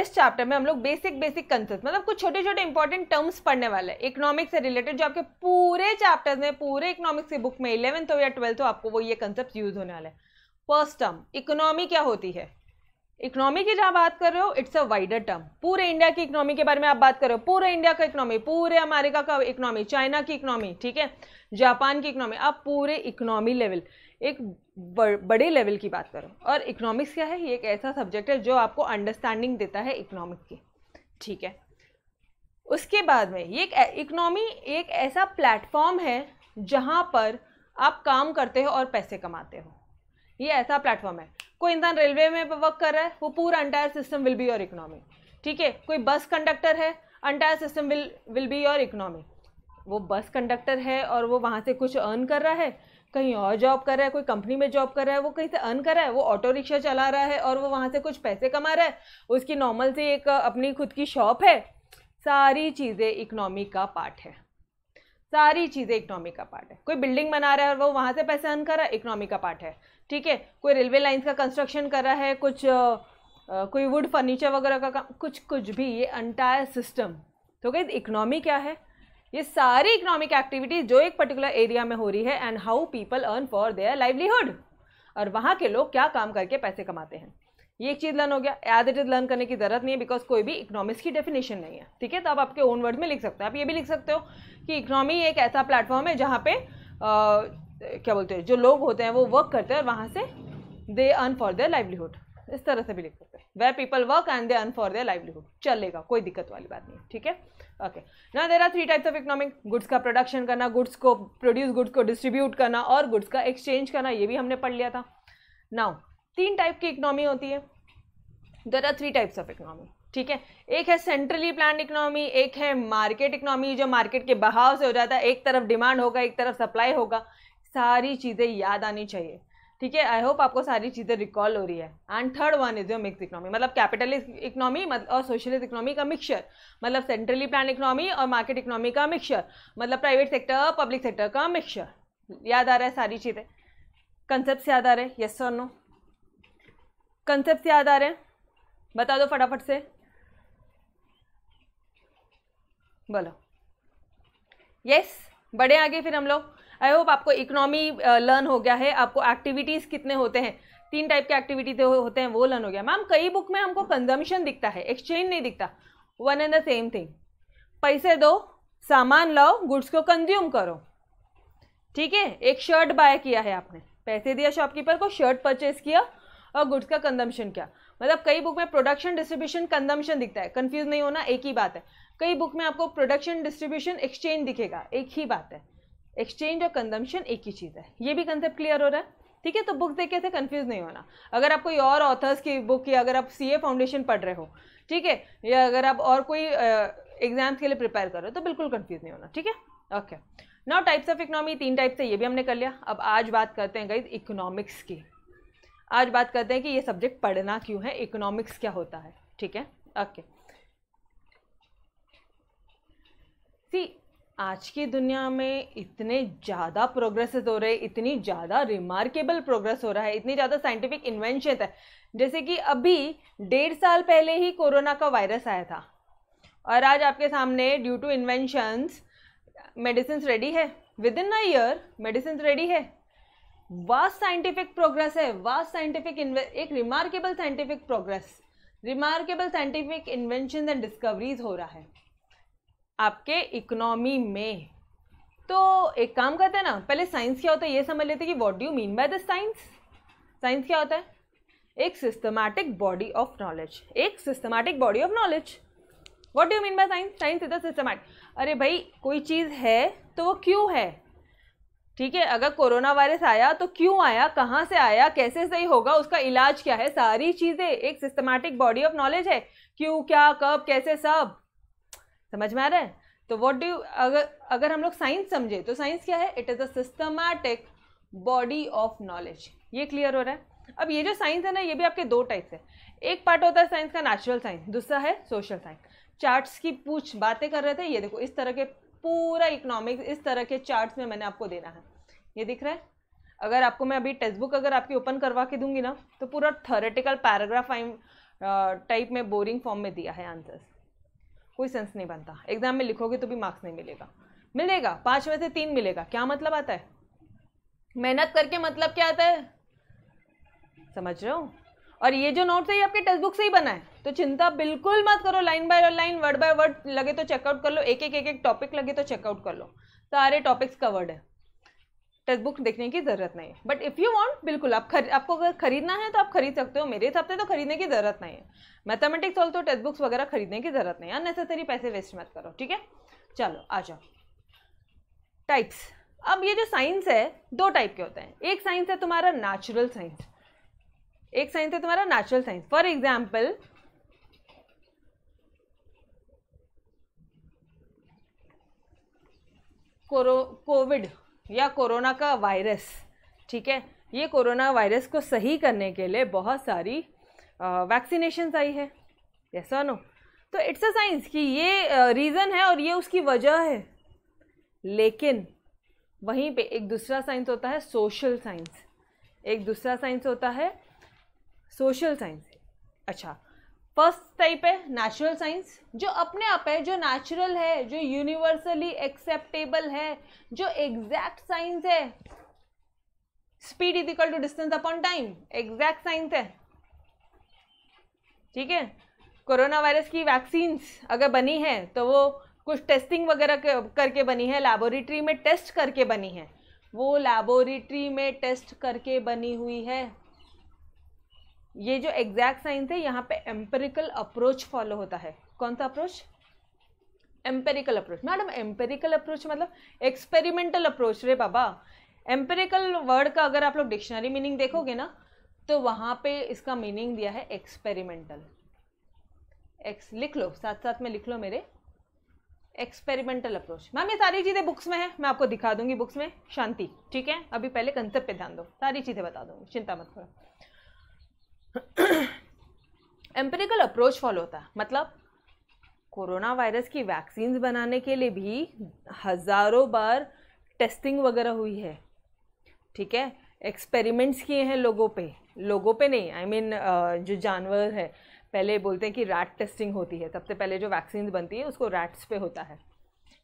इस चैप्टर में हम लोग बेसिक बेसिक कंसेप्ट मतलब कुछ छोटे छोटे इंपॉर्टेंट टर्म्स पढ़ने वाले हैं इकोनॉमिक्स से रिलेटेड जो आपके पूरे चैप्टर्स में पूरे इकोनॉमिक्स की बुक में इलेवंथ हो या ट्वेल्थ हो आपको वो ये कंसेप्ट यूज होने वाले हैं फर्स्ट टर्म इकोनॉमी क्या होती है इकोनॉमी की जहाँ बात कर रहे हो इट्स अ वाइडर टर्म पूरे इंडिया की इकोनॉमी के बारे में आप बात कर रहे हो पूरे इंडिया का इकोनॉमी पूरे अमेरिका का इकोनॉमी चाइना की इकोनॉमी ठीक है जापान की इकोनॉमी आप पूरे इकोनॉमी लेवल एक बड़े लेवल की बात करो और इकोनॉमिक्स क्या है ये एक ऐसा सब्जेक्ट है जो आपको अंडरस्टैंडिंग देता है इकोनॉमिक की ठीक है उसके बाद में ये इकोनॉमी एक ऐसा प्लेटफॉर्म है जहाँ पर आप काम करते हो और पैसे कमाते हो ये ऐसा प्लेटफॉर्म है कोई इंसान रेलवे में वर्क कर रहा है वो पूरा entire system will be your economy ठीक है कोई बस कंडक्टर है entire system will will be your economy वो बस कंडक्टर है और वो वहाँ से कुछ अर्न कर रहा है कहीं और जॉब कर रहा है कोई कंपनी में जॉब कर रहा है वो कहीं से अर्न कर रहा है वो ऑटो रिक्शा चला रहा है और वो वहाँ से कुछ पैसे कमा रहा है उसकी नॉर्मल से एक अपनी खुद की शॉप है सारी चीज़ें इकनॉमी का पार्ट है सारी चीज़ें इकनॉमी का पार्ट है कोई बिल्डिंग बना रहा है और वो वहाँ से पैसे अर्न कर रहा है इकनॉमी का पार्ट है ठीक है कोई रेलवे लाइन्स का कंस्ट्रक्शन कर रहा है कुछ कोई वुड फर्नीचर वगैरह का काम कुछ कुछ भी ये अंटायर सिस्टम तो कहीं इकनॉमी क्या है ये सारी इकोनॉमिक एक्टिविटीज जो एक पर्टिकुलर एरिया में हो रही है and how people earn for their livelihood और वहाँ के लोग क्या काम करके पैसे कमाते हैं ये एक चीज़ लर्न हो गया एज इट इज़ लर्न करने की ज़रूरत नहीं है बिकॉज कोई भी इकोनॉमिक्स की डेफिनेशन नहीं है ठीक है तो आप आपके ओन वर्ड में लिख सकते हो आप ये भी लिख सकते हो कि इकोनॉमी एक ऐसा प्लेटफॉर्म है जहाँ पे आ, क्या बोलते हैं जो लोग होते हैं वो वर्क करते हैं और वहाँ से they earn for their livelihood इस तरह से भी लिख सकते हैं where people work and they earn for their livelihood चलेगा कोई दिक्कत वाली बात नहीं ठीक है ओके ना there are three types of economic goods का प्रोडक्शन करना गुड्स को प्रोड्यूस गुड्स को डिस्ट्रीब्यूट करना और गुड्स का एक्सचेंज करना ये भी हमने पढ़ लिया था नाउ तीन टाइप की इकोनॉमी होती है there are three types of economy ठीक है एक है सेंट्रली प्लान इकोनॉमी एक है मार्केट इकोनॉमी जो मार्केट के बहाव से हो जाता है एक तरफ डिमांड होगा एक तरफ सप्लाई होगा सारी चीज़ें याद आनी चाहिए ठीक है आई होप आपको सारी चीज़ें रिकॉल हो रही है and third one is your mix economy मतलब कैपिटलिस्ट इकोनॉमी मतलब और सोशलिस्ट इकोनॉमी का मिक्सचर मतलब सेंट्रली प्लान इकोनॉमी और मार्केट इकोनॉमी का मिक्सचर मतलब प्राइवेट सेक्टर पब्लिक सेक्टर का मिक्सचर याद आ रहा है सारी चीज़ें कंसेप्ट याद आ रहे हैं यस और नो कंसेप्ट याद आ रहे हैं बता दो फटाफट से बोलो यस yes, बड़े आगे फिर हम लोग आई होप आपको इकोनॉमी लर्न हो गया है आपको एक्टिविटीज़ कितने होते हैं तीन टाइप के एक्टिविटी तो होते हैं वो लर्न हो गया मैम कई बुक में हमको कंजम्पशन दिखता है एक्सचेंज नहीं दिखता one and the same thing पैसे दो सामान लाओ गुड्स को कंज्यूम करो ठीक है एक शर्ट बाय किया है आपने पैसे दिया शॉपकीपर को शर्ट परचेज किया और गुड्स का कंजम्पशन किया मतलब कई बुक में प्रोडक्शन डिस्ट्रीब्यूशन कंजम्पशन दिखता है कंफ्यूज नहीं होना एक ही बात है कई बुक में आपको प्रोडक्शन डिस्ट्रीब्यूशन एक्सचेंज दिखेगा एक ही बात है एक्सचेंज और कंजम्पशन एक ही चीज़ है ये भी कंसेप्ट क्लियर हो रहा है ठीक है तो बुक देख के कन्फ्यूज नहीं होना अगर आप कोई और ऑथर्स की बुक या अगर आप सी फाउंडेशन पढ़ रहे हो ठीक है या अगर आप और कोई एग्जाम्स के लिए प्रिपेयर कर रहे हो तो बिल्कुल कन्फ्यूज नहीं होना ठीक है okay now types of economy तीन टाइप्स है ये भी हमने कर लिया अब आज बात करते हैं गाइज इकोनॉमिक्स की आज बात करते हैं कि ये सब्जेक्ट पढ़ना क्यों है इकोनॉमिक्स क्या होता है ठीक है ओके सी आज की दुनिया में इतने ज़्यादा प्रोग्रेसेस हो रहे हैं इतनी ज़्यादा रिमार्केबल प्रोग्रेस हो रहा है इतनी ज़्यादा साइंटिफिक इन्वेंशन है जैसे कि अभी डेढ़ साल पहले ही कोरोना का वायरस आया था और आज आपके सामने due to inventions medicine ready है within a year medicine ready है वास्ट साइंटिफिक प्रोग्रेस है वास्ट साइंटिफिक एक remarkable scientific progress remarkable scientific invention and discoveries हो रहा है आपके इकोनॉमी में तो एक काम करते हैं ना पहले साइंस क्या होता है ये समझ लेते हैं कि what do mean by the science science क्या होता है एक सिस्टमैटिक बॉडी ऑफ नॉलेज एक systematic body of knowledge what do mean by science science is a systematic अरे भाई कोई चीज़ है तो वो क्यों है ठीक है अगर कोरोना वायरस आया तो क्यों आया कहाँ से आया कैसे सही होगा उसका इलाज क्या है सारी चीज़ें एक सिस्टमैटिक बॉडी ऑफ नॉलेज है क्यों क्या कब कैसे सब समझ में आ रहा है तो वॉट डू अगर अगर हम लोग साइंस समझे तो साइंस क्या है it is a systematic body of knowledge ये क्लियर हो रहा है अब ये जो साइंस है ना ये भी आपके दो टाइप्स है एक पार्ट होता है साइंस का नेचुरल साइंस दूसरा है सोशल साइंस चार्ट्स की पूछ बातें कर रहे थे ये देखो इस तरह के पूरा इकोनॉमिक्स इस तरह के चार्ट्स में मैंने आपको देना है ये दिख रहा है अगर आपको मैं अभी टेक्स्ट बुक अगर आपकी ओपन करवा के दूंगी ना तो पूरा थोरेटिकल पैराग्राफ टाइप में बोरिंग फॉर्म में दिया है आंसर्स कोई सेंस नहीं बनता एग्जाम में लिखोगे तो भी मार्क्स नहीं मिलेगा मिलेगा पाँच में से तीन मिलेगा क्या मतलब आता है मेहनत करके मतलब क्या आता है समझ रहे हो और ये जो नोट्स है ये आपके टेक्स्ट बुक से ही बना है तो चिंता बिल्कुल मत करो line by line word by word लगे तो चेकआउट कर लो एक एक एक एक टॉपिक लगे तो चेकआउट कर लो सारे टॉपिक्स कवर्ड है टेक्स्ट बुक देखने की ज़रूरत नहीं है बट इफ़ यू वॉन्ट बिल्कुल आप खर, आपको अगर खरीदना है तो आप खरीद सकते हो मेरे हिसाब से तो खरीदने की ज़रूरत नहीं है मैथमेटिक्स वाले तो टेक्स्ट बुक्स वगैरह खरीदने की ज़रूरत नहीं है अननेसेसरी पैसे वेस्ट मत करो ठीक है चलो आ जाओ टाइप्स अब ये जो साइंस है दो टाइप के होते हैं एक साइंस है तुम्हारा नेचुरल साइंस एक साइंस है तुम्हारा नेचुरल साइंस फॉर एग्जाम्पल कोरो कोविड या कोरोना का वायरस ठीक है ये कोरोना वायरस को सही करने के लिए बहुत सारी वैक्सीनेशंस आई है ऐसा नो तो इट्स अ साइंस कि ये रीज़न है और ये उसकी वजह है लेकिन वहीं पे एक दूसरा साइंस होता है सोशल साइंस एक दूसरा साइंस होता है सोशल साइंस अच्छा फर्स्ट टाइप है नेचुरल साइंस जो अपने आप है जो नेचुरल है जो यूनिवर्सली एक्सेप्टेबल है जो एग्जैक्ट साइंस है speed is equal to distance upon time exact science है ठीक है कोरोना वायरस की वैक्सीन अगर बनी है तो वो कुछ टेस्टिंग वगैरह करके बनी है लैबोरेटरी में टेस्ट करके बनी है वो लैबोरेटरी में टेस्ट करके बनी हुई है ये जो एग्जैक्ट साइंस है यहाँ पे एम्पेरिकल अप्रोच फॉलो होता है कौन सा approach empirical approach madam empirical approach मतलब एक्सपेरिमेंटल अप्रोच रे बाबा एम्पेरिकल वर्ड का अगर आप लोग डिक्शनरी मीनिंग देखोगे ना तो वहाँ पे इसका मीनिंग दिया है एक्सपेरिमेंटल एक्स लिख लो साथ साथ में लिख लो मेरे एक्सपेरिमेंटल अप्रोच मैम ये सारी चीज़ें बुक्स में है मैं आपको दिखा दूंगी बुक्स में शांति ठीक है अभी पहले कंसेप्ट पे ध्यान दो सारी चीज़ें बता दूंगी चिंता मत करो एम्पेरिकल अप्रोच फॉलो होता है मतलब कोरोना वायरस की वैक्सीन बनाने के लिए भी हज़ारों बार टेस्टिंग वगैरह हुई है ठीक है एक्सपेरिमेंट्स किए हैं लोगों पे लोगों पे नहीं आई I मीन mean, जो जानवर है पहले बोलते हैं कि रैट टेस्टिंग होती है सबसे पहले जो वैक्सीन बनती है उसको रैट्स पे होता है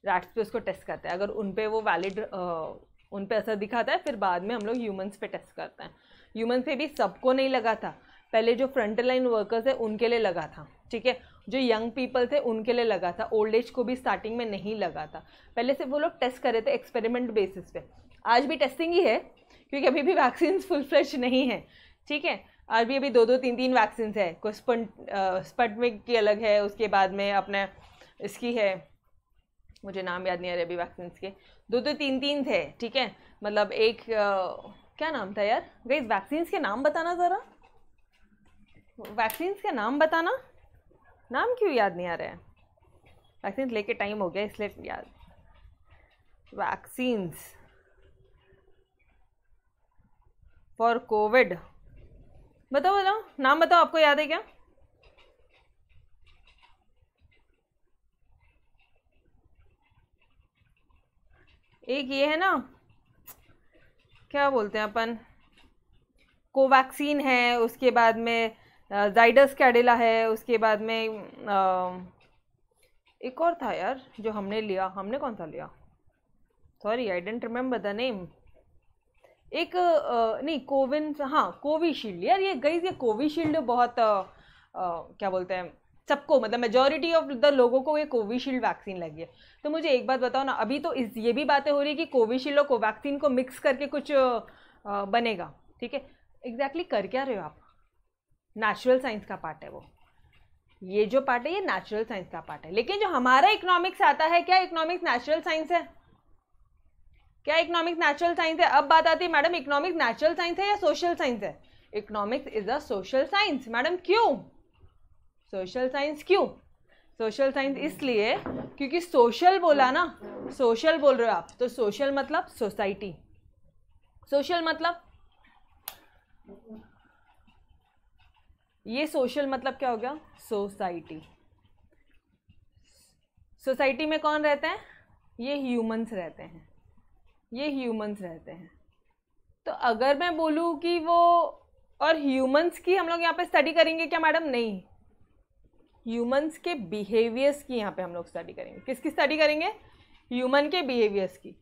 रैट्स पे उसको टेस्ट करते हैं अगर उन पे वो वैलिड उन पे असर दिखाता है फिर बाद में हम लोग ह्यूमंस पे टेस्ट करते हैं ह्यूमन पे भी सबको नहीं लगा था पहले जो फ्रंट लाइन वर्कर्स है उनके लिए लगा था ठीक है जो यंग पीपल थे उनके लिए लगा था ओल्ड एज को भी स्टार्टिंग में नहीं लगा था पहले से वो लोग टेस्ट कर रहे थे एक्सपेरिमेंट बेसिस पे आज भी टेस्टिंग ही है क्योंकि अभी भी वैक्सीन फुल फ्रेश नहीं है ठीक है आज भी अभी दो दो तीन तीन वैक्सीन है कोई स्पटमिक की अलग है उसके बाद में अपने इसकी है मुझे नाम याद नहीं आ रहा अभी वैक्सीन के दो दो तीन तीन थे ठीक है मतलब एक आ, क्या नाम था यार गई वैक्सीन्स के नाम बताना ज़रा वैक्सीन्स का नाम बताना नाम क्यों याद नहीं आ रहा है वैक्सीन लेके टाइम हो गया इसलिए याद वैक्सीन्स फॉर कोविड बताओ बताओ नाम बताओ आपको याद है क्या एक ये है ना क्या बोलते हैं अपन कोवैक्सीन है उसके बाद में जाइडस कैडिला है उसके बाद में एक और था यार जो हमने लिया हमने कौन सा लिया sorry I don't remember the name एक नहीं कोविन हाँ कोविशील्ड यार ये गई ये कोविशील्ड बहुत आ, आ, क्या बोलते हैं सबको मतलब मेजोरिटी ऑफ द लोगों को ये कोविशील्ड वैक्सीन लगी है तो मुझे एक बात बताओ ना अभी तो इस ये भी बातें हो रही है कि कोविशील्ड और कोवैक्सीन को मिक्स करके कुछ बनेगा ठीक है एग्जैक्टली कर क्या रहे हो आप नेचुरल साइंस का पार्ट है वो ये जो पार्ट है ये नेचुरल साइंस का पार्ट है लेकिन जो हमारा इकोनॉमिक्स आता है क्या इकोनॉमिक्स नेचुरल साइंस है क्या इकोनॉमिक्स नेचुरल साइंस है अब बात आती है मैडम इकोनॉमिक्स नेचुरल साइंस है या सोशल साइंस है economics is a social science madam क्यों सोशल साइंस क्यों सोशल साइंस इसलिए क्योंकि सोशल बोला ना सोशल बोल रहे हो आप तो सोशल मतलब सोसाइटी सोशल मतलब ये सोशल मतलब क्या हो गया सोसाइटी सोसाइटी में कौन रहते हैं ये ह्यूमंस रहते हैं ये ह्यूमंस रहते हैं तो अगर मैं बोलूँ कि वो और ह्यूमंस की हम लोग यहाँ पे स्टडी करेंगे क्या मैडम नहीं ह्यूमंस के बिहेवियर्स की यहाँ पे हम लोग स्टडी करेंगे किसकी स्टडी करेंगे ह्यूमन के बिहेवियर्स की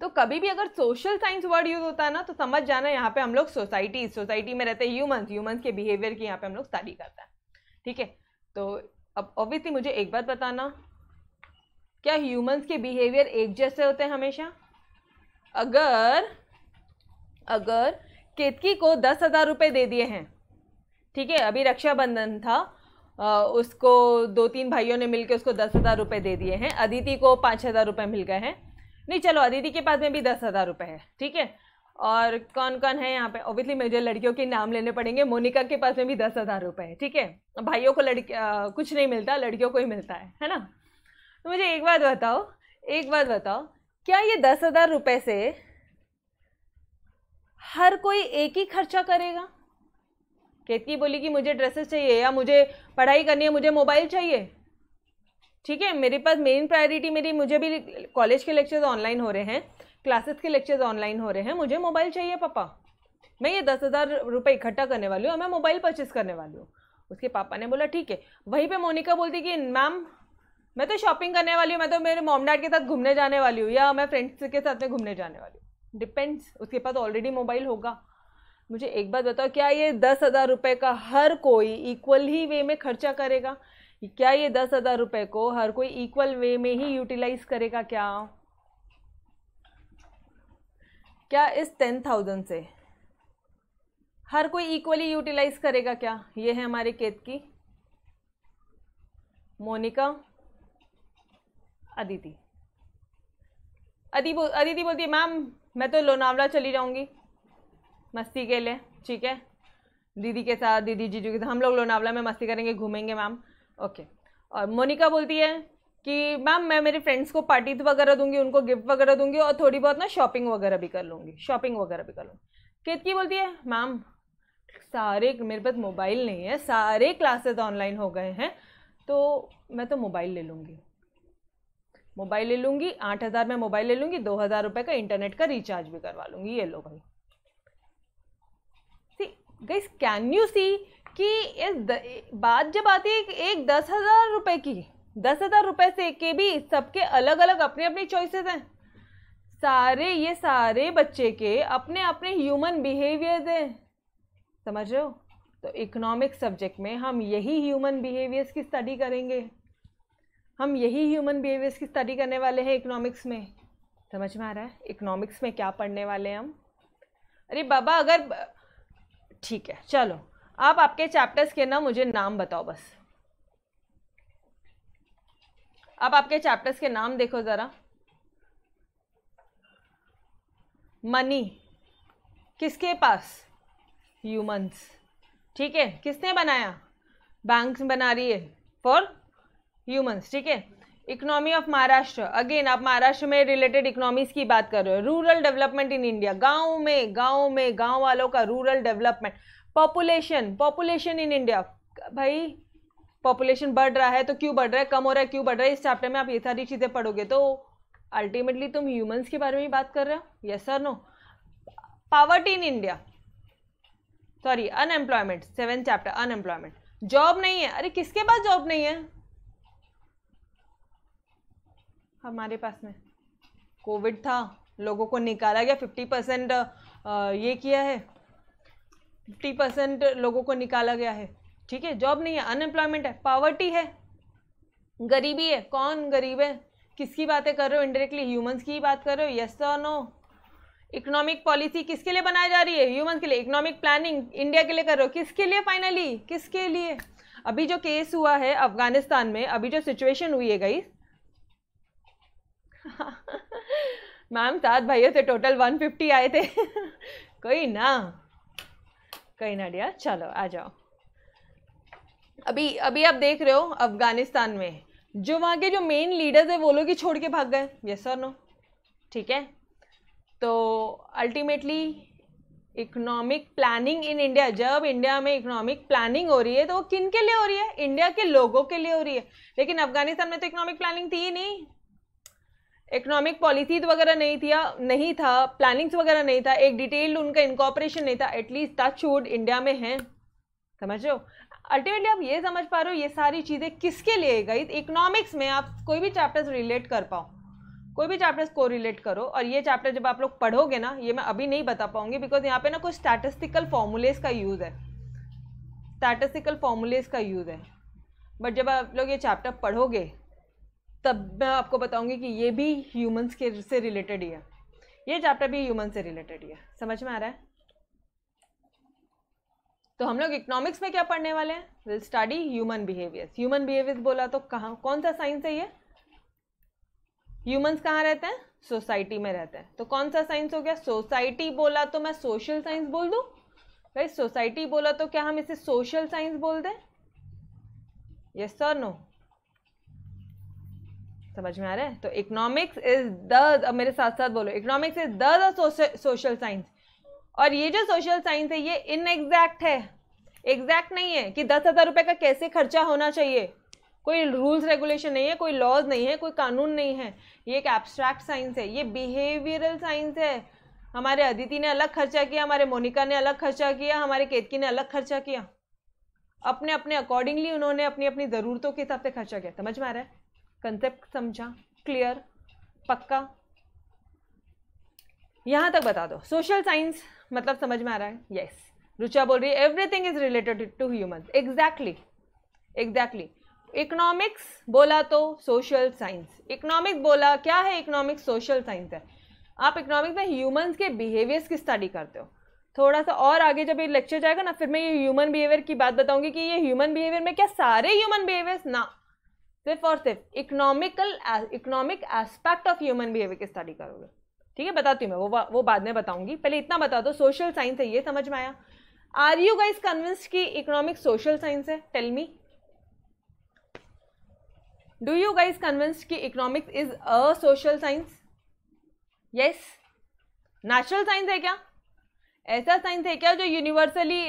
तो कभी भी अगर सोशल साइंस वर्ड यूज़ होता है ना तो समझ जाना यहाँ पे हम लोग सोसाइटी सोसाइटी में रहते हैं ह्यूमंस ह्यूमंस के बिहेवियर की यहाँ पे हम लोग स्टडी करते हैं ठीक है तो अब ऑब्वियसली मुझे एक बात बताना क्या ह्यूमंस के बिहेवियर एक जैसे होते हैं हमेशा अगर अगर केतकी को दस हज़ार रुपये दे दिए हैं ठीक है अभी रक्षाबंधन था आ, उसको दो तीन भाइयों ने मिलकर उसको दस हज़ार रुपये दे दिए हैं अदिति को पाँच हज़ार रुपये मिल गए हैं नहीं चलो अदिति के पास में भी दस हज़ार रुपये है ठीक है और कौन कौन है यहाँ पे ओबियसली मुझे लड़कियों के नाम लेने पड़ेंगे मोनिका के पास में भी दस हज़ार रुपये है ठीक है भाइयों को लड़की कुछ नहीं मिलता लड़कियों को ही मिलता है है ना तो मुझे एक बात बताओ एक बात बताओ क्या ये दस हज़ार रुपये से हर कोई एक ही खर्चा करेगा केतकी बोली कि मुझे ड्रेसेस चाहिए या मुझे पढ़ाई करनी है मुझे मोबाइल चाहिए ठीक है मेरे पास मेन प्रायोरिटी मेरी मुझे भी कॉलेज के लेक्चर्स ऑनलाइन हो रहे हैं क्लासेस के लेक्चर्स ऑनलाइन हो रहे हैं मुझे मोबाइल चाहिए पापा मैं ये दस हज़ार रुपये इकट्ठा करने वाली हूँ और मैं मोबाइल परचेस करने वाली हूँ उसके पापा ने बोला ठीक है वहीं पे मोनिका बोलती कि मैम मैं तो शॉपिंग करने वाली हूँ मैं तो मेरे मोम डैड के साथ घूमने जाने वाली हूँ या मैं फ्रेंड्स के साथ में घूमने जाने वाली हूँ डिपेंड्स उसके पास ऑलरेडी मोबाइल होगा मुझे एक बात बताओ क्या ये दस हज़ार रुपये का हर कोई इक्वल ही वे में खर्चा करेगा कि क्या ये दस हज़ार रुपए को हर कोई इक्वल वे में ही यूटिलाइज करेगा क्या क्या इस टेन थाउजेंड से हर कोई इक्वली यूटिलाइज करेगा क्या ये है हमारे केत की मोनिका अदिति अदि बो अदिति बोलती है मैम मैं तो लोनावला चली जाऊंगी मस्ती के लिए ठीक है दीदी के साथ दीदी जीजू के साथ हम लोग लोनावला में मस्ती करेंगे घूमेंगे मैम ओके okay. और मोनिका बोलती है कि मैम मैं मेरे फ्रेंड्स को पार्टी वगैरह दूंगी उनको गिफ्ट वगैरह दूंगी और थोड़ी बहुत ना शॉपिंग वगैरह भी कर लूँगी शॉपिंग वगैरह भी कर लूँगी केतकी बोलती है मैम सारे मेरे पास मोबाइल नहीं है सारे क्लासेस ऑनलाइन हो गए हैं तो मैं तो मोबाइल ले लूँगी मोबाइल ले लूँगी आठ हज़ार में मोबाइल ले लूँगी दो हज़ार रुपये का इंटरनेट का रिचार्ज भी करवा लूँगी ये लो भाई सी गई कैन यू सी कि इस द, बात जब आती है एक दस हज़ार रुपये की दस हज़ार रुपये से के भी सबके अलग अलग अपनी अपनी चॉइसेस हैं सारे ये सारे बच्चे के अपने अपने ह्यूमन बिहेवियर्स हैं समझ रहे हो तो इकोनॉमिक सब्जेक्ट में हम यही ह्यूमन बिहेवियर्स की स्टडी करेंगे हम यही ह्यूमन बिहेवियर्स की स्टडी करने वाले हैं इकोनॉमिक्स में समझ में आ रहा है इकोनॉमिक्स में क्या पढ़ने वाले हैं हम अरे बाबा अगर ठीक है चलो आप आपके चैप्टर्स के ना मुझे नाम बताओ बस आप आपके चैप्टर्स के नाम देखो ज़रा मनी किसके पास ह्यूमंस ठीक है किसने बनाया बैंक्स बना रही है फॉर ह्यूमंस ठीक है इकोनॉमी ऑफ महाराष्ट्र अगेन आप महाराष्ट्र में रिलेटेड इकोनॉमीज की बात कर रहे हो रूरल डेवलपमेंट इन इंडिया गांव में गांव में गांव वालों का rural development population population in India भाई पॉपुलेशन बढ़ रहा है तो क्यों बढ़ रहा है कम हो रहा है क्यों बढ़ रहा है इस चैप्टर में आप ये सारी चीज़ें पढ़ोगे तो अल्टीमेटली तुम ह्यूमंस के बारे में बात कर रहे हो yes sir no poverty in India sorry unemployment seven chapter unemployment job नहीं है अरे किसके पास जॉब नहीं है हमारे पास में कोविड था लोगों को निकाला गया फिफ्टी परसेंट ये किया है फिफ्टी परसेंट लोगों को निकाला गया है ठीक है जॉब नहीं है अनएम्प्लॉयमेंट है पावर्टी है गरीबी है कौन गरीब है किसकी बातें कर रहे हो इनडायरेक्टली ह्यूमंस की बात कर रहे हो यस और नो इकोनॉमिक पॉलिसी किसके लिए बनाई जा रही है ह्यूमंस के लिए इकोनॉमिक प्लानिंग इंडिया के लिए कर रहे हो किसके लिए फाइनली किसके लिए अभी जो केस हुआ है अफगानिस्तान में अभी जो सिचुएशन हुई है गई मैम सात भाइयों से टोटल 150 आए थे कोई ना कहीं ना डिया चलो आ जाओ अभी अभी आप देख रहे हो अफगानिस्तान में जो वहाँ के जो मेन लीडर्स है वो लोग ही छोड़ के भाग गए ये और नो ठीक है तो ultimately economic planning in India जब इंडिया में इकोनॉमिक प्लानिंग हो रही है तो वो किन के लिए हो रही है इंडिया के लोगों के लिए हो रही है लेकिन अफगानिस्तान में तो इकोनॉमिक प्लानिंग थी ही नहीं इकोनॉमिक पॉलिसीज वगैरह नहीं थी नहीं था प्लानिंग्स वगैरह नहीं था एक डिटेल्ड उनका इनकॉपरेशन नहीं था एटलीस्ट टच वुड इंडिया में है समझ रहे हो अल्टीमेटली आप ये समझ पा रहे हो ये सारी चीज़ें किसके लिए गई इकोनॉमिक्स में आप कोई भी चैप्टर्स रिलेट कर पाओ कोई भी चैप्टर्स को रिलेट करो और ये चैप्टर जब आप लोग पढ़ोगे ना ये मैं अभी नहीं बता पाऊंगी बिकॉज यहाँ पे ना कुछ स्टैटिस्टिकल फॉर्मूलेज का यूज़ है स्टैटिस्टिकल फॉर्मूलेज का यूज़ है बट जब आप लोग ये चैप्टर पढ़ोगे तब मैं आपको बताऊंगी कि ये भी ह्यूमंस के से रिलेटेड ही है ये चैप्टर भी ह्यूमन से रिलेटेड ही है समझ में आ रहा है तो हम लोग इकोनॉमिक्स में क्या पढ़ने वाले हैं will study human behaviours human behaviours बोला तो कहाँ कौन सा साइंस है ये ह्यूमंस कहाँ रहते हैं सोसाइटी में रहते हैं तो कौन सा साइंस हो गया सोसाइटी बोला तो मैं सोशल साइंस बोल दूँ भाई सोसाइटी बोला तो क्या हम इसे सोशल साइंस बोल दें यस सर नो समझ में आ रहा है तो इकोनॉमिक्स इज द अब मेरे साथ साथ बोलो economics is the social science और ये जो सोशल साइंस है ये इनएक्जैक्ट है एग्जैक्ट नहीं है कि दस हज़ार रुपये का कैसे खर्चा होना चाहिए कोई रूल्स रेगुलेशन नहीं है कोई लॉज नहीं है कोई कानून नहीं है ये एक एब्स्ट्रैक्ट साइंस है ये बिहेवियरल साइंस है हमारे अदिति ने अलग खर्चा किया हमारे मोनिका ने अलग खर्चा किया हमारे केतकी ने अलग खर्चा किया अपने अपने अकॉर्डिंगली उन्होंने अपनी अपनी ज़रूरतों के हिसाब से खर्चा किया समझ में आ रहा है कंसेप्ट समझा क्लियर पक्का यहां तक बता दो सोशल साइंस मतलब समझ में आ रहा है यस yes. रुचा बोल रही है everything is related to human exactly exactly economics बोला तो सोशल साइंस इकोनॉमिक्स बोला क्या है इकोनॉमिक्स सोशल साइंस है आप इकोनॉमिक्स में ह्यूमंस के बिहेवियर्स की स्टडी करते हो थोड़ा सा और आगे जब ये लेक्चर जाएगा ना फिर मैं ये ह्यूमन बिहेवियर की बात बताऊंगी कि ये ह्यूमन बिहेवियर में क्या सारे ह्यूमन बिहेवियर्स ना सिर्फ और सिर्फ economical economic aspect of human behaviour की स्टडी करोगे ठीक है बताती हूँ मैं वो वो बाद में बताऊंगी पहले इतना बता दो सोशल साइंस है ये समझ में आया आर यू गाइज कन्विंस्ड कि इकोनॉमिक सोशल साइंस है tell me do you guys convinced कि economics is a social science yes natural science है क्या ऐसा साइंस है क्या जो यूनिवर्सली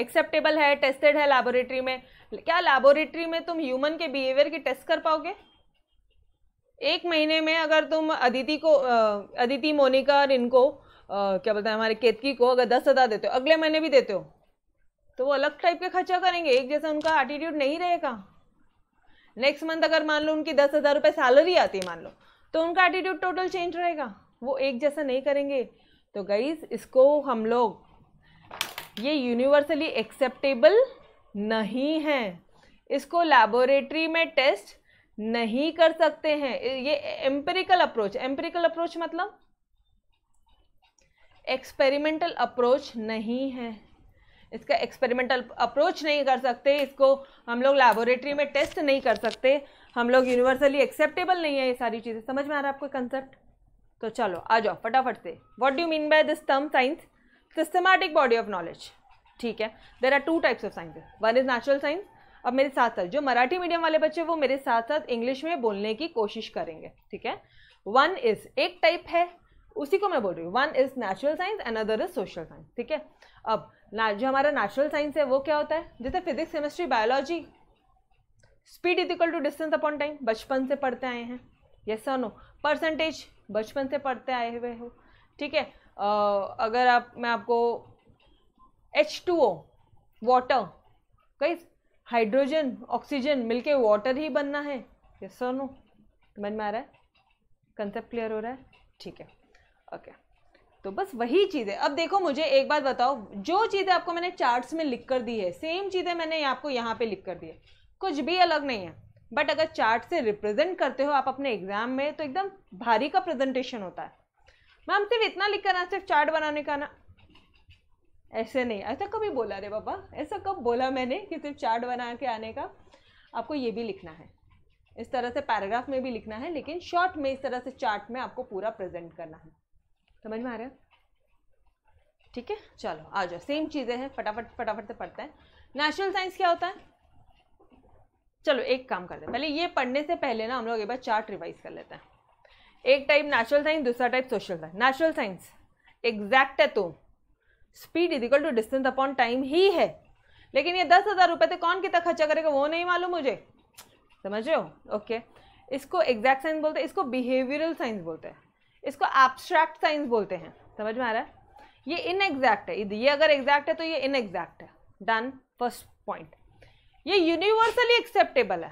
एक्सेप्टेबल uh, है टेस्टेड है लेबोरेटरी में क्या लैबोरेटरी में तुम ह्यूमन के बिहेवियर की टेस्ट कर पाओगे एक महीने में अगर तुम अदिति को अदिति मोनिका और इनको आ, क्या बोलते हैं हमारे केतकी को अगर दस हज़ार देते हो अगले महीने भी देते हो तो वो अलग टाइप के खर्चा करेंगे एक जैसा उनका एटीट्यूड नहीं रहेगा नेक्स्ट मंथ अगर मान लो उनकी दस हज़ार रुपये सैलरी आती है मान लो तो उनका एटीट्यूड टोटल चेंज रहेगा वो एक जैसा नहीं करेंगे तो गईज इसको हम लोग ये यूनिवर्सली एक्सेप्टेबल नहीं हैं इसको लैबोरेटरी में टेस्ट नहीं कर सकते हैं ये एम्पेरिकल अप्रोच एम्पेरिकल अप्रोच मतलब एक्सपेरिमेंटल अप्रोच नहीं है इसका एक्सपेरिमेंटल अप्रोच नहीं कर सकते इसको हम लोग लैबोरेटरी में टेस्ट नहीं कर सकते हम लोग यूनिवर्सली एक्सेप्टेबल नहीं है ये सारी चीज़ें समझ में आ रहा है आपको कंसेप्ट तो चलो आ जाओ फटाफट से what do mean by this term science systematic body of knowledge ठीक है there are two types of science one is natural science अब मेरे साथ साथ जो मराठी मीडियम वाले बच्चे वो मेरे साथ साथ इंग्लिश में बोलने की कोशिश करेंगे ठीक है वन इज़ एक टाइप है उसी को मैं बोल रही हूँ one is natural science and other is social science ठीक है अब ना जो हमारा नेचुरल साइंस है वो क्या होता है जैसे physics chemistry biology speed is equal to distance upon time बचपन से पढ़ते आए हैं यस और नो परसेंटेज बचपन से पढ़ते आए हुए हो ठीक है अगर आप मैं आपको एच टू ओ वाटर कई हाइड्रोजन ऑक्सीजन मिलके वाटर ही बनना है ये सर नो समझ में आ रहा है कंसेप्ट क्लियर हो रहा है ठीक है ओके okay. तो बस वही चीज़ें अब देखो मुझे एक बात बताओ जो चीज़ें आपको मैंने चार्ट्स में लिख कर दी है सेम चीज़ें मैंने आपको यहाँ पे लिख कर दी है कुछ भी अलग नहीं है बट अगर चार्ट से रिप्रेजेंट करते हो आप अपने एग्जाम में तो एकदम भारी का प्रेजेंटेशन होता है मैम सिर्फ इतना लिख करना सिर्फ चार्ट बनाने का ना ऐसे नहीं ऐसा कभी बोला रे बाबा ऐसा कब बोला मैंने कि सिर्फ चार्ट बना के आने का आपको ये भी लिखना है इस तरह से पैराग्राफ में भी लिखना है लेकिन शॉर्ट में इस तरह से चार्ट में आपको पूरा प्रेजेंट करना है समझ में आ रहा है ठीक है चलो आ जाओ सेम चीज़ें हैं फटाफट फटाफट से पढ़ते हैं नेशनल साइंस क्या होता है चलो एक काम करते हैं पहले ये पढ़ने से पहले ना हम लोग एक बार चार्ट रिवाइज कर लेते हैं एक टाइप नेचुरल साइंस दूसरा type social science natural science exact है तुम speed is equal to distance upon time ही है लेकिन ये दस हज़ार रुपये तो कौन कितना खर्चा करेगा वो नहीं मालूम मुझे समझ रहे हो ओके इसको एग्जैक्ट साइंस बोलते हैं इसको बिहेवियरल साइंस बोलते हैं इसको एब्स्ट्रैक्ट साइंस बोलते हैं समझ में आ रहा है ये इनएग्जैक्ट है ये अगर एग्जैक्ट है तो ये इनएग्जैक्ट है डन फर्स्ट पॉइंट ये यूनिवर्सली एक्सेप्टेबल है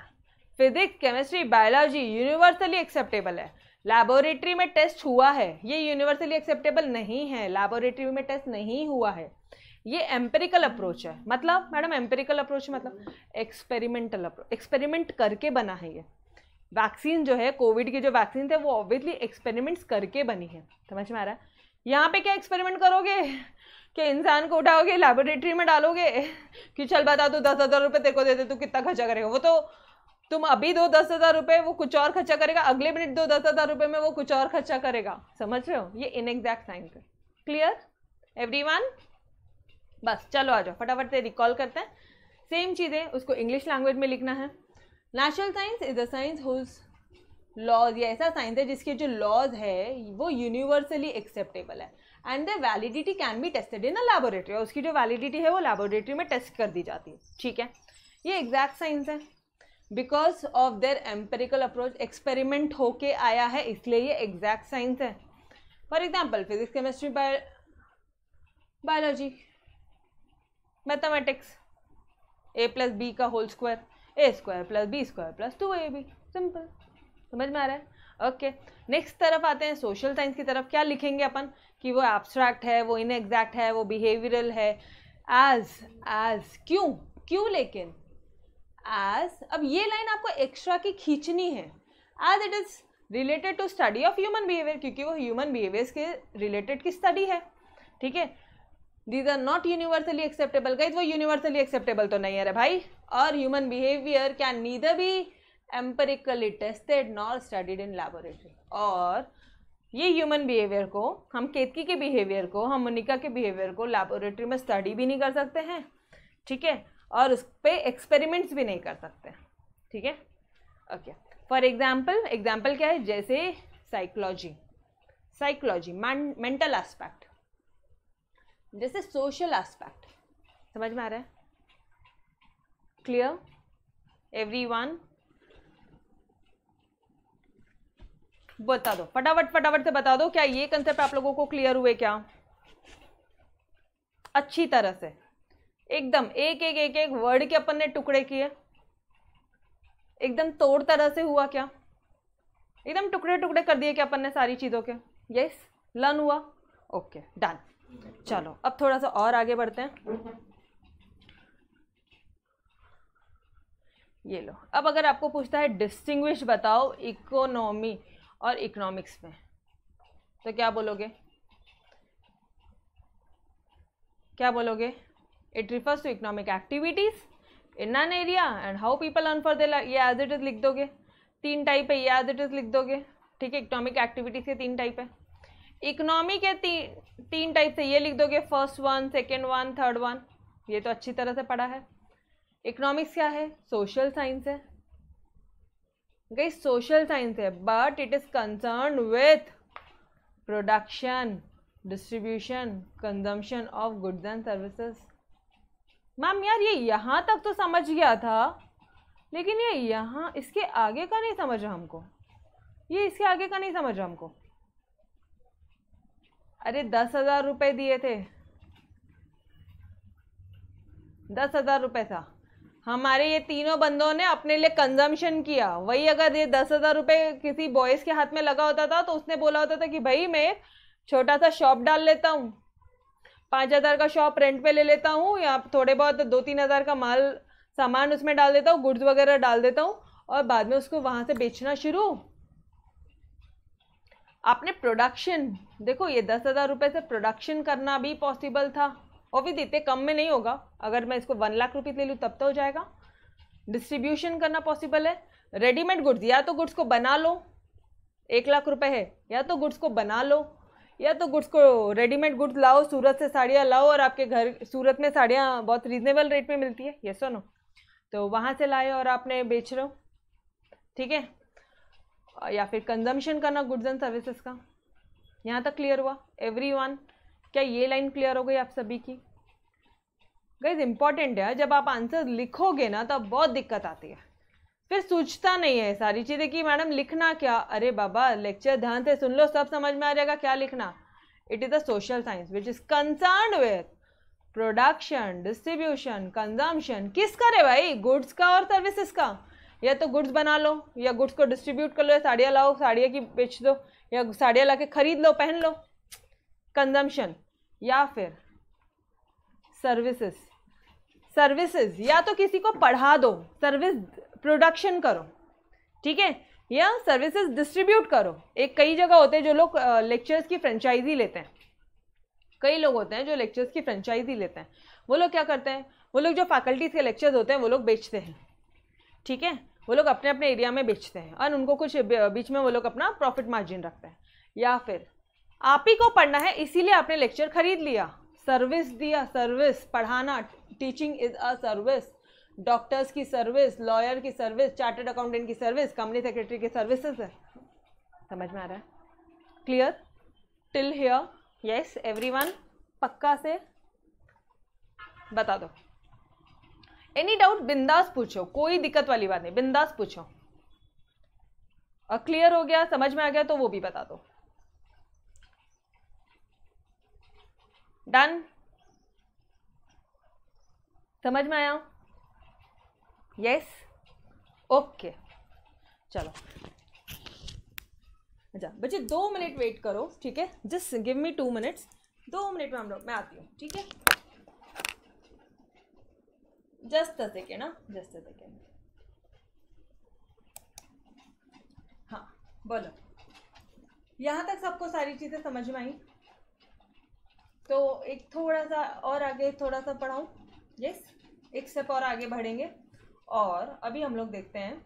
physics chemistry biology universally acceptable है लैबोरेटरी में टेस्ट हुआ है ये यूनिवर्सली एक्सेप्टेबल नहीं है लैबोरेटरी में टेस्ट नहीं हुआ है ये एम्पेरिकल अप्रोच है मतलब मैडम एम्पेरिकल अप्रोच मतलब एक्सपेरिमेंटल अप्रोच एक्सपेरिमेंट करके बना है ये वैक्सीन जो है कोविड की जो वैक्सीन थे वो ऑब्वियसली एक्सपेरिमेंट्स करके बनी है समझ में आ रहा है यहाँ पे क्या एक्सपेरिमेंट करोगे कि इंसान को उठाओगे लेबोरेटरी में डालोगे कि चल बता तू दस हज़ार रुपये तेरे को दे दे तू कितना खर्चा करेगा वो तो तुम अभी दो दस हजार रुपए वो कुछ और खर्चा करेगा अगले मिनट दो दस हजार रुपए में वो कुछ और खर्चा करेगा समझ रहे हो ये इन एग्जैक्ट साइंस है क्लियर एवरी बस चलो आ जाओ फटाफट से रिकॉल करते हैं सेम चीज़ें उसको इंग्लिश लैंग्वेज में लिखना है natural science is a science whose laws या ऐसा साइंस है जिसके जो लॉज है वो यूनिवर्सली एक्सेप्टेबल है and the validity can be tested in a laboratory और उसकी जो वैलिडिटी है वो लैबोरेटरी में टेस्ट कर दी जाती है ठीक है ये एग्जैक्ट साइंस है because of their empirical approach experiment होके आया है इसलिए ये एग्जैक्ट साइंस है for example physics chemistry biology mathematics A plus B का whole square A square plus B square plus two A B simple समझ में आ रहा है ओके नेक्स्ट तरफ आते हैं सोशल साइंस की तरफ क्या लिखेंगे अपन कि वो एब्स्ट्रैक्ट है वो इनएग्जैक्ट है वो बिहेवियरल है एज एज क्यों क्यों लेकिन एज अब ये लाइन आपको एक्स्ट्रा की खींचनी है as it is related to study of human behaviour क्योंकि वो ह्यूमन बिहेवियर्स के रिलेटेड की स्टडी है ठीक है these are not universally acceptable guys वो यूनिवर्सली एक्सेप्टेबल तो नहीं है रे भाई और human behaviour can neither be empirically tested nor studied in laboratory और ये ह्यूमन बिहेवियर को हम केतकी के बिहेवियर को हम मोनिका के बिहेवियर को लेबोरेटरी में स्टडी भी नहीं कर सकते हैं ठीक है और उस पर एक्सपेरिमेंट्स भी नहीं कर सकते ठीक है ओके फॉर एग्जाम्पल एग्जाम्पल क्या है जैसे साइकोलॉजी साइकोलॉजी मेंटल एस्पेक्ट जैसे सोशल एस्पेक्ट समझ में आ रहा है क्लियर एवरी वन बता दो फटाफट फटाफट से बता दो क्या ये कंसेप्ट आप लोगों को क्लियर हुए क्या अच्छी तरह से एकदम एक एक एक एक वर्ड के अपन ने टुकड़े किए एकदम तोड़ तरह से हुआ क्या एकदम टुकड़े टुकड़े कर दिए क्या अपन ने सारी चीज़ों के यस लर्न हुआ ओके डन चलो अब थोड़ा सा और आगे बढ़ते हैं ये लो अब अगर आपको पूछता है डिस्टिंग्विश बताओ इकोनॉमी और इकोनॉमिक्स में तो क्या बोलोगे क्या बोलोगे it refers to economic activities in an area and how people earn for their ये एज इट इज लिख दोगे तीन टाइप है ये एज इट इज लिख दोगे ठीक है इकोनॉमिक एक्टिविटीज के तीन टाइप है इकोनॉमी के ती, तीन टाइप से ये लिख दोगे first one second one third one ये तो अच्छी तरह से पढ़ा है इकोनॉमिक्स क्या है सोशल साइंस है गई सोशल साइंस है but it is concern with production distribution consumption of goods and services ma'am यार ये यहाँ तक तो समझ गया था लेकिन ये यहाँ इसके आगे का नहीं समझ रहा हमको ये इसके आगे का नहीं समझ रहा हमको अरे दस हज़ार रुपये दिए थे दस हज़ार रुपये था हमारे ये तीनों बंदों ने अपने लिए कंजम्पशन किया वही अगर ये दस हज़ार रुपये किसी बॉयज़ के हाथ में लगा होता था तो उसने बोला होता था कि भाई मैं छोटा सा शॉप डाल लेता हूँ पाँच हज़ार का शॉप रेंट पे ले लेता हूँ या थोड़े बहुत दो तीन हज़ार का माल सामान उसमें डाल देता हूँ गुड्स वगैरह डाल देता हूँ और बाद में उसको वहाँ से बेचना शुरू आपने प्रोडक्शन देखो ये दस हज़ार रुपये से प्रोडक्शन करना भी पॉसिबल था और भी इतने कम में नहीं होगा अगर मैं इसको वन लाख रुपये ले लूँ तब तो हो जाएगा डिस्ट्रीब्यूशन करना पॉसिबल है रेडीमेड गुड्स या तो गुड्स को बना लो एक लाख रुपए है या तो गुड्स को बना लो या तो गुड्स को रेडीमेड गुड्स लाओ सूरत से साड़ियाँ लाओ और आपके घर सूरत में साड़ियाँ बहुत रीजनेबल रेट में मिलती है ये और नो तो वहाँ से लाए और आपने बेच रहे हो ठीक है या फिर कंजम्पशन करना गुड्स एंड सर्विसेज का यहाँ तक क्लियर हुआ एवरी वन क्या ये लाइन क्लियर हो गई आप सभी की गाइज इंपॉर्टेंट है जब आप आंसर लिखोगे ना तो बहुत दिक्कत आती है फिर सूझता नहीं है सारी चीज़ें कि मैडम लिखना क्या अरे बाबा लेक्चर ध्यान से सुन लो सब समझ में आ जाएगा क्या लिखना it is a social science which is concern with production distribution consumption किस का रे भाई गुड्स का और सर्विसेज का या तो गुड्स बना लो या गुड्स को डिस्ट्रीब्यूट कर लो या साड़ियाँ लाओ साड़ियाँ की बेच दो या साड़ियाँ लाके खरीद लो पहन लो कंजम्पशन या फिर सर्विसेज सर्विसेज या तो किसी को पढ़ा दो सर्विस प्रोडक्शन करो ठीक है या सर्विसेज डिस्ट्रीब्यूट करो एक कई जगह होते हैं जो लोग लेक्चर्स की फ्रेंचाइजी लेते हैं कई लोग होते हैं जो लेक्चर्स की फ्रेंचाइजी लेते हैं वो लोग क्या करते हैं वो लोग जो फैकल्टीज के लेक्चर्स होते हैं वो लोग बेचते हैं ठीक है वो लोग अपने अपने एरिया में बेचते हैं और उनको कुछ बीच में वो लोग अपना प्रॉफिट मार्जिन रखते हैं या फिर आप ही को पढ़ना है इसीलिए आपने लेक्चर खरीद लिया सर्विस दिया सर्विस पढ़ाना teaching is a service doctors की सर्विस लॉयर की सर्विस चार्टर्ड अकाउंटेंट की सर्विस कंपनी सेक्रेटरी की सर्विसेज है समझ में आ रहा है clear till here yes everyone पक्का से बता दो एनी डाउट बिंदास पूछो कोई दिक्कत वाली बात नहीं बिंदास पूछो और क्लियर हो गया समझ में आ गया तो वो भी बता दो डन समझ में आया यस ओके चलो अच्छा बच्चे दो मिनट वेट करो ठीक है just give me two minutes दो मिनट में हम लोग मैं आती हूँ ठीक है जस्ट अ सेकेंड ना जस्ट अ सेकेंड हाँ बोलो यहाँ तक सबको सारी चीज़ें समझ में आई तो एक थोड़ा सा और आगे थोड़ा सा पढ़ाऊँ यस एक स्टेप और आगे बढ़ेंगे और अभी हम लोग देखते हैं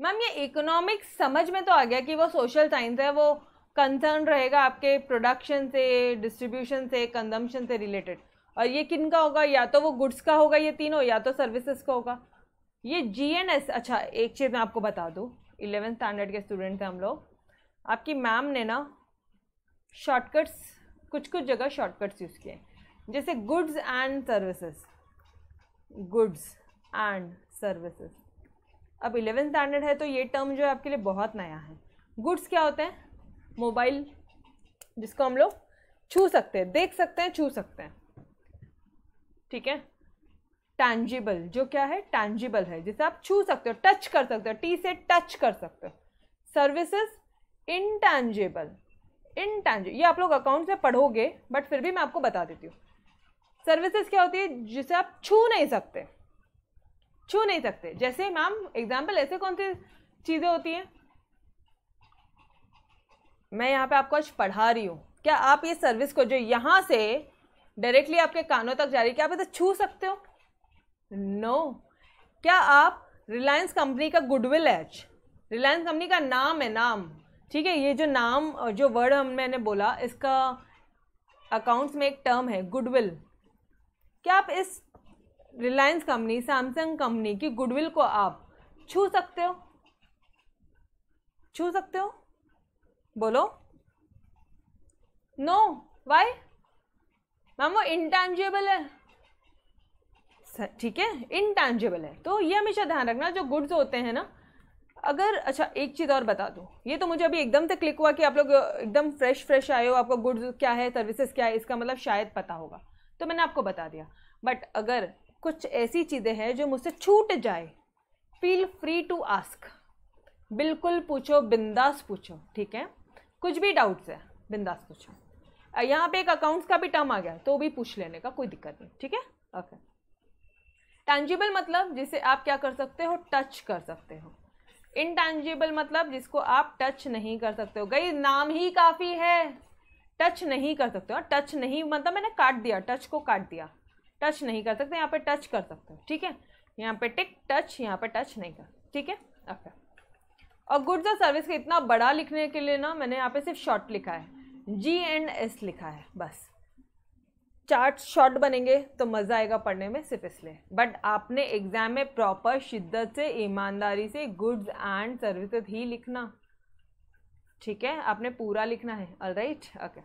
मैम ये इकोनॉमिक्स समझ में तो आ गया कि वो सोशल साइंस है वो कंसर्न रहेगा आपके प्रोडक्शन से डिस्ट्रीब्यूशन से कंजम्पशन से रिलेटेड और ये किन का होगा या तो वो गुड्स का होगा ये तीनों या तो सर्विसेज का होगा ये जी एन एस अच्छा एक चीज़ मैं आपको बता दूँ इलेवेंथ स्टैंडर्ड के स्टूडेंट थे हम लोग आपकी मैम ने ना शॉर्टकट्स कुछ कुछ जगह शॉर्टकट्स यूज़ किए जैसे goods and services goods and services अब इलेवेंथ स्टैंडर्ड है तो ये टर्म जो है आपके लिए बहुत नया है गुड्स क्या होते हैं मोबाइल जिसको हम लोग छू सकते हैं देख सकते हैं छू सकते हैं ठीक है टैंजिबल जो क्या है टैंजिबल है जिसे आप छू सकते हो टच कर सकते हो टी से टच कर सकते हो सर्विसेज इन इनटैंजेबल ये आप लोग अकाउंट में पढ़ोगे बट फिर भी मैं आपको बता देती हूँ सर्विसेज क्या होती है जिसे आप छू नहीं सकते छू नहीं सकते जैसे मैम एग्जाम्पल ऐसे कौन सी चीज़ें होती हैं मैं यहाँ पे आपको आज पढ़ा रही हूँ क्या आप ये सर्विस को जो यहाँ से डायरेक्टली आपके कानों तक जा रही है क्या आप इसे छू सकते हो नो no. क्या आप रिलायंस कंपनी का गुडविल एच रिलायंस कंपनी का नाम है नाम ठीक है ये जो नाम जो वर्ड हम मैंने बोला इसका अकाउंट्स में एक टर्म है गुडविल क्या आप इस रिलायंस कंपनी सैमसंग कंपनी की गुडविल को आप छू सकते हो छू सकते हो बोलो नो no. वाई मैम वो इंटेंजिबल है ठीक है इंटेंजिबल है तो ये हमेशा ध्यान रखना जो गुड्स होते हैं ना अगर अच्छा एक चीज़ और बता दूँ ये तो मुझे अभी एकदम से क्लिक हुआ कि आप लोग एकदम फ्रेश फ्रेश आए हो आपको गुड्स क्या है सर्विसेज क्या है इसका मतलब शायद पता होगा तो मैंने आपको बता दिया बट अगर कुछ ऐसी चीज़ें हैं जो मुझसे छूट जाए फील फ्री टू आस्क बिल्कुल पूछो बिंदास पूछो ठीक है कुछ भी डाउट्स है बिंदास पूछो यहाँ पे एक अकाउंट्स का भी टर्म आ गया तो भी पूछ लेने का कोई दिक्कत नहीं ठीक है ओके टैंजिबल मतलब जिसे आप क्या कर सकते हो टच कर सकते हो इनटैंजिबल मतलब जिसको आप टच नहीं कर सकते हो गई नाम ही काफ़ी है टच नहीं कर सकते हो टच हाँ, नहीं मतलब मैंने काट दिया टच को काट दिया टच नहीं कर सकते यहाँ पे टच कर सकते हो ठीक है यहाँ पे टिक टच यहाँ पे टच नहीं कर ठीक है ओके और गुड्स और सर्विस का इतना बड़ा लिखने के लिए ना मैंने यहाँ पे सिर्फ शॉर्ट लिखा है जी एंड एस लिखा है बस चार्ट शॉर्ट बनेंगे तो मज़ा आएगा पढ़ने में सिर्फ इसलिए बट आपने एग्ज़ाम में प्रॉपर शिद्दत से ईमानदारी से गुड्स एंड सर्विसेज ही लिखना ठीक है आपने पूरा लिखना है all right okay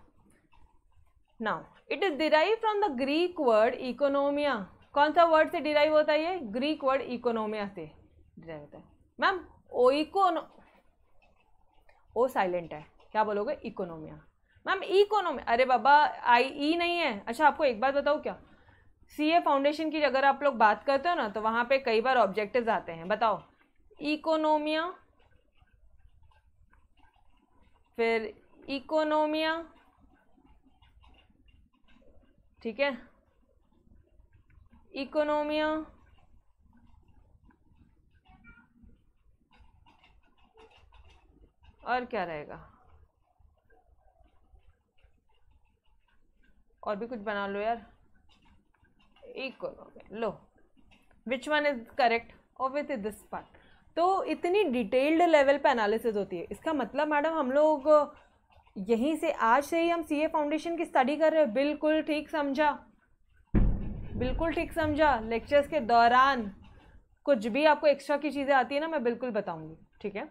now it is derive from the Greek word oikonomia कौन सा वर्ड से डिराइव होता है ये ग्रीक वर्ड इकोनोमिया से डिराइव होता है मैम इकोनो ओ साइलेंट है क्या बोलोगे इकोनोमिया मैम इकोनॉमिक e अरे बाबा आई ई e नहीं है अच्छा आपको एक बात बताओ क्या सी ए फाउंडेशन की अगर आप लोग बात करते हो ना तो वहाँ पे कई बार ऑब्जेक्टिव्स आते हैं बताओ इकोनोमिया फिर इकोनोमिया ठीक है इकोनोमिया और क्या रहेगा और भी कुछ बना लो यार एक लो विच वन इज करेक्ट और विथ दिस पार्ट तो इतनी डिटेल्ड लेवल पे एनालिसिस होती है इसका मतलब मैडम हम लोग यहीं से आज से ही हम सीए फाउंडेशन की स्टडी कर रहे हैं बिल्कुल ठीक समझा बिल्कुल ठीक समझा लेक्चर्स के दौरान कुछ भी आपको एक्स्ट्रा की चीज़ें आती है ना मैं बिल्कुल बताऊंगी ठीक है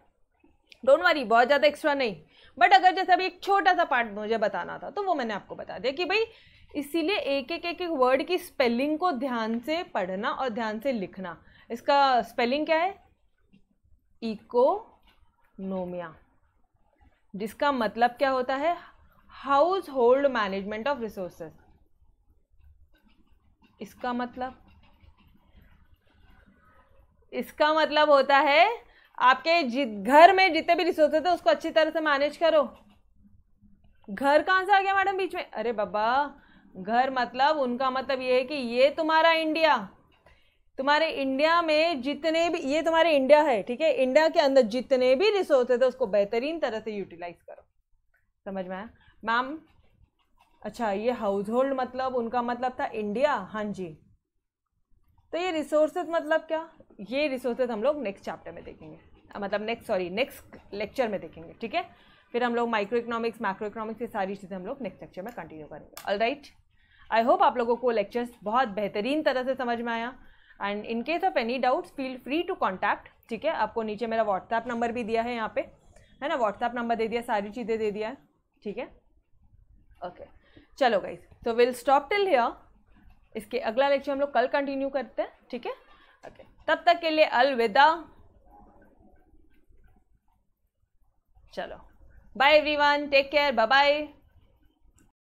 डोंट वरी बहुत ज़्यादा एक्स्ट्रा नहीं बट अगर जैसे अभी एक छोटा सा पार्ट मुझे बताना था तो वो मैंने आपको बता दिया कि भाई इसीलिए एक एक एक एक वर्ड की स्पेलिंग को ध्यान से पढ़ना और ध्यान से लिखना इसका स्पेलिंग क्या है इकोनोमिया जिसका मतलब क्या होता है household management of resources इसका मतलब इसका मतलब होता है आपके घर में जितने भी रिसोर्सेस है उसको अच्छी तरह से मैनेज करो घर कहाँ से आ गया मैडम बीच में अरे बाबा घर मतलब उनका मतलब ये है कि ये तुम्हारा इंडिया तुम्हारे इंडिया में जितने भी ये तुम्हारे इंडिया है ठीक है इंडिया के अंदर जितने भी रिसोर्सेज है उसको बेहतरीन तरह से यूटिलाइज करो समझ में आया मैम अच्छा ये हाउस होल्ड मतलब उनका मतलब था इंडिया हाँ जी तो ये रिसोर्सेज मतलब क्या ये रिसोर्सेज हम लोग नेक्स्ट चैप्टर में देखेंगे मतलब नेक्स्ट सॉरी नेक्स्ट लेक्चर में देखेंगे ठीक है फिर हम लोग माइक्रो इकोनॉमिक्स माइक्रो इकोनॉमिक्स ये सारी चीज़ें हम लोग नेक्स्ट लेक्चर में कंटिन्यू करेंगे ऑल राइट आई होप आप लोगों को लेक्चर्स बहुत बेहतरीन तरह से समझ में आया and in case of any doubts feel free to contact ठीक है आपको नीचे मेरा व्हाट्सएप नंबर भी दिया है यहाँ पे है ना व्हाट्सएप नंबर दे दिया सारी चीज़ें दे दिया है ठीक है ओके okay. चलो guys so will stop till here इसके अगला लेक्चर हम लोग कल कंटिन्यू करते हैं ठीक है ओके तब तक के लिए अलविदा चलो bye everyone take care bye bye